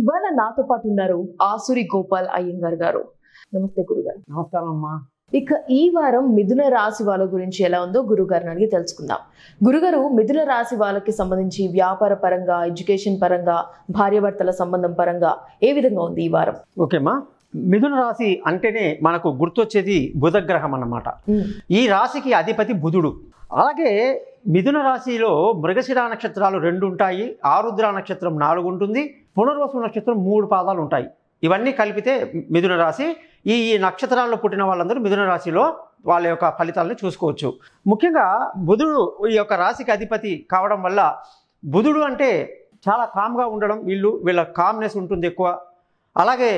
ఇవాళ నాతో పాటు ఉన్నారు ఆసురి గోపాల్ అయ్యంగారు గారు నమస్తే గురుగారు నమస్కారం అమ్మా ఇక ఈ వారం మిథున రాశి వాళ్ళ గురించి ఎలా ఉందో గురుగారిని అడిగి తెలుసుకుందాం గురుగారు మిథున రాశి వాళ్ళకి సంబంధించి వ్యాపార పరంగా ఎడ్యుకేషన్ పరంగా భార్యాభర్తల సంబంధం పరంగా ఏ విధంగా ఉంది ఈ వారం ఓకేమా మిథున రాశి అంటేనే మనకు గుర్తొచ్చేది బుధగ్రహం అన్నమాట ఈ రాశికి అధిపతి బుధుడు అలాగే మిథున రాశిలో మృగశిరా నక్షత్రాలు రెండు ఉంటాయి ఆరుద్ర నక్షత్రం నాలుగు ఉంటుంది పునర్వసు నక్షత్రం మూడు పాదాలు ఉంటాయి ఇవన్నీ కలిపితే మిథున రాశి ఈ ఈ నక్షత్రాల్లో పుట్టిన వాళ్ళందరూ మిథున రాశిలో వాళ్ళ యొక్క ఫలితాలను చూసుకోవచ్చు ముఖ్యంగా బుధుడు ఈ యొక్క రాశికి అధిపతి కావడం వల్ల బుధుడు అంటే చాలా కామ్గా ఉండడం వీళ్ళు వీళ్ళ కామ్నెస్ ఉంటుంది ఎక్కువ అలాగే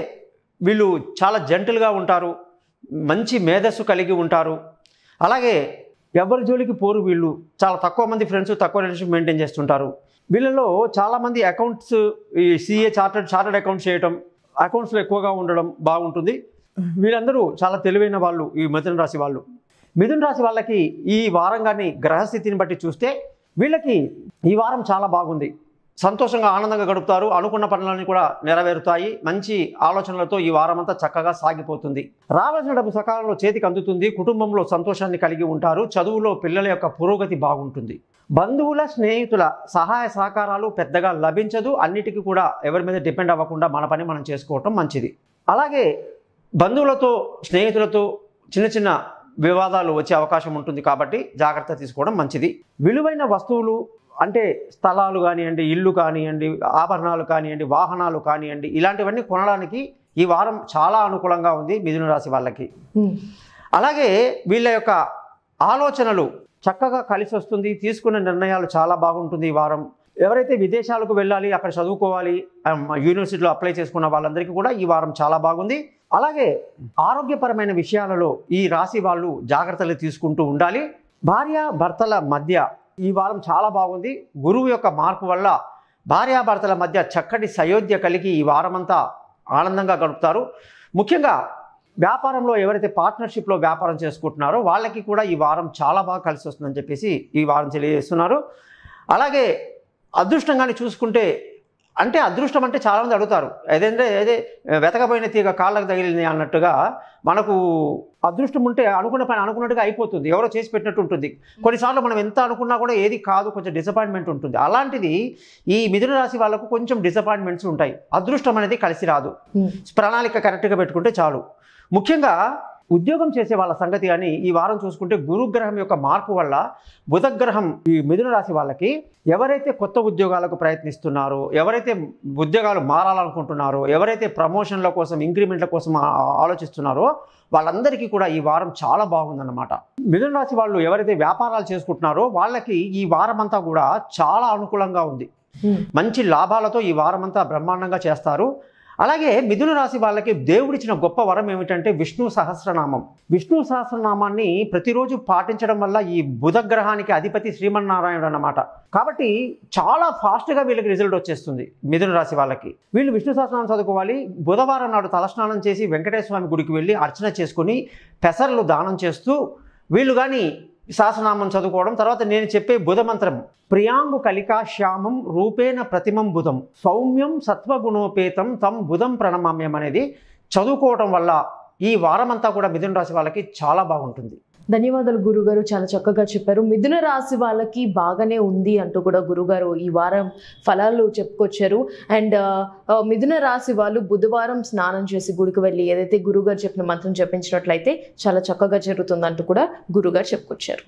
వీళ్ళు చాలా జంటల్గా ఉంటారు మంచి మేధస్సు కలిగి ఉంటారు అలాగే ఎవరి జోలికి పోరు వీళ్ళు చాలా తక్కువ మంది ఫ్రెండ్స్ తక్కువ రిలేషన్ మెయింటైన్ చేస్తుంటారు వీళ్ళలో చాలామంది అకౌంట్స్ ఈ సిఏ చార్టర్డ్ చార్టర్డ్ అకౌంట్స్ చేయటం అకౌంట్స్లో ఎక్కువగా ఉండడం బాగుంటుంది వీళ్ళందరూ చాలా తెలివైన వాళ్ళు ఈ మిథున రాశి వాళ్ళు మిథున రాశి వాళ్ళకి ఈ వారం కానీ గ్రహస్థితిని బట్టి చూస్తే వీళ్ళకి ఈ వారం చాలా బాగుంది సంతోషంగా ఆనందంగా గడుపుతారు అనుకున్న పనులన్నీ కూడా నెరవేరుతాయి మంచి ఆలోచనలతో ఈ వారం అంతా చక్కగా సాగిపోతుంది రావాల్సిన డబ్బు సకాలంలో చేతికి అందుతుంది కుటుంబంలో సంతోషాన్ని కలిగి ఉంటారు చదువులో పిల్లల యొక్క పురోగతి బాగుంటుంది బంధువుల స్నేహితుల సహాయ సహకారాలు పెద్దగా లభించదు అన్నిటికీ కూడా ఎవరి మీద డిపెండ్ అవ్వకుండా మన పని మనం చేసుకోవటం మంచిది అలాగే బంధువులతో స్నేహితులతో చిన్న చిన్న వివాదాలు వచ్చే అవకాశం ఉంటుంది కాబట్టి జాగ్రత్త తీసుకోవడం మంచిది విలువైన వస్తువులు అంటే స్థలాలు కానివ్వండి ఇల్లు కానివ్వండి ఆభరణాలు కానివ్వండి వాహనాలు కానివ్వండి ఇలాంటివన్నీ కొనడానికి ఈ వారం చాలా అనుకూలంగా ఉంది మిథున రాశి వాళ్ళకి అలాగే వీళ్ళ యొక్క ఆలోచనలు చక్కగా కలిసి వస్తుంది తీసుకునే నిర్ణయాలు చాలా బాగుంటుంది ఈ వారం ఎవరైతే విదేశాలకు వెళ్ళాలి అక్కడ చదువుకోవాలి యూనివర్సిటీలో అప్లై చేసుకున్న వాళ్ళందరికీ కూడా ఈ వారం చాలా బాగుంది అలాగే ఆరోగ్యపరమైన విషయాలలో ఈ రాశి వాళ్ళు జాగ్రత్తలు తీసుకుంటూ ఉండాలి భార్య భర్తల మధ్య ఈ వారం చాలా బాగుంది గురువు యొక్క మార్పు వల్ల భార్యాభర్తల మధ్య చక్కటి సయోధ్య కలిగి ఈ వారమంతా ఆనందంగా గడుపుతారు ముఖ్యంగా వ్యాపారంలో ఎవరైతే పార్ట్నర్షిప్లో వ్యాపారం చేసుకుంటున్నారో వాళ్ళకి కూడా ఈ వారం చాలా బాగా కలిసి వస్తుందని చెప్పేసి ఈ వారం తెలియజేస్తున్నారు అలాగే అదృష్టంగానే చూసుకుంటే అంటే అదృష్టం అంటే చాలామంది అడుగుతారు ఏదంటే ఏదే వెతకపోయిన తీగ కాళ్ళకు తగిలింది అన్నట్టుగా మనకు అదృష్టం ఉంటే అనుకున్న పని అనుకున్నట్టుగా అయిపోతుంది ఎవరో చేసి పెట్టినట్టు ఉంటుంది కొన్నిసార్లు మనం ఎంత అనుకున్నా కూడా ఏది కాదు కొంచెం డిసప్పాయింట్మెంట్ ఉంటుంది అలాంటిది ఈ మిథున రాశి వాళ్ళకు కొంచెం డిసప్పాయింట్మెంట్స్ ఉంటాయి అదృష్టం అనేది కలిసి రాదు ప్రణాళిక కరెక్ట్గా పెట్టుకుంటే చాలు ముఖ్యంగా ఉద్యోగం చేసే వాళ్ళ సంగతి అని ఈ వారం చూసుకుంటే గురుగ్రహం యొక్క మార్పు వల్ల బుధగ్రహం ఈ మిథున రాశి వాళ్ళకి ఎవరైతే కొత్త ఉద్యోగాలకు ప్రయత్నిస్తున్నారో ఎవరైతే ఉద్యోగాలు మారాలనుకుంటున్నారో ఎవరైతే ప్రమోషన్ల కోసం ఇంక్రిమెంట్ల కోసం ఆలోచిస్తున్నారో వాళ్ళందరికీ కూడా ఈ వారం చాలా బాగుందన్నమాట మిథున రాశి వాళ్ళు ఎవరైతే వ్యాపారాలు చేసుకుంటున్నారో వాళ్ళకి ఈ వారం అంతా కూడా చాలా అనుకూలంగా ఉంది మంచి లాభాలతో ఈ వారం అంతా బ్రహ్మాండంగా చేస్తారు అలాగే మిథున రాశి వాళ్ళకి దేవుడిచ్చిన గొప్ప వరం ఏమిటంటే విష్ణు సహస్రనామం విష్ణు సహస్రనామాన్ని ప్రతిరోజు పాటించడం వల్ల ఈ బుధగ్రహానికి అధిపతి శ్రీమన్నారాయణుడు అన్నమాట కాబట్టి చాలా ఫాస్ట్గా వీళ్ళకి రిజల్ట్ వచ్చేస్తుంది మిథున రాశి వాళ్ళకి వీళ్ళు విష్ణు సహస్రనామం చదువుకోవాలి బుధవారం నాడు తలస్నానం చేసి వెంకటేశ్వర స్వామి గుడికి వెళ్ళి అర్చన చేసుకుని పెసర్లు దానం చేస్తూ వీళ్ళు కానీ శాసనామం చదువుకోవడం తర్వాత నేను చెప్పే బుధ మంత్రం ప్రియాంగు కలికా శ్యామం రూపేణ ప్రతిమం బుధం సౌమ్యం సత్వగుణోపేతం తం బుధం ప్రణమామ్యం అనేది చదువుకోవడం వల్ల ఈ వారమంతా కూడా మిథున రాశి వాళ్ళకి చాలా బాగుంటుంది ధన్యవాదాలు గురుగారు చాలా చక్కగా చెప్పారు మిథున రాశి వాళ్ళకి బాగానే ఉంది అంటూ కూడా గురుగారు ఈ వారం ఫలాలు చెప్పుకొచ్చారు అండ్ మిథున రాశి వాళ్ళు బుధవారం స్నానం చేసి గుడికి వెళ్ళి ఏదైతే గురుగారు చెప్పిన మంత్రం చెప్పించినట్లయితే చాలా చక్కగా జరుగుతుందంటూ కూడా గురుగారు చెప్పుకొచ్చారు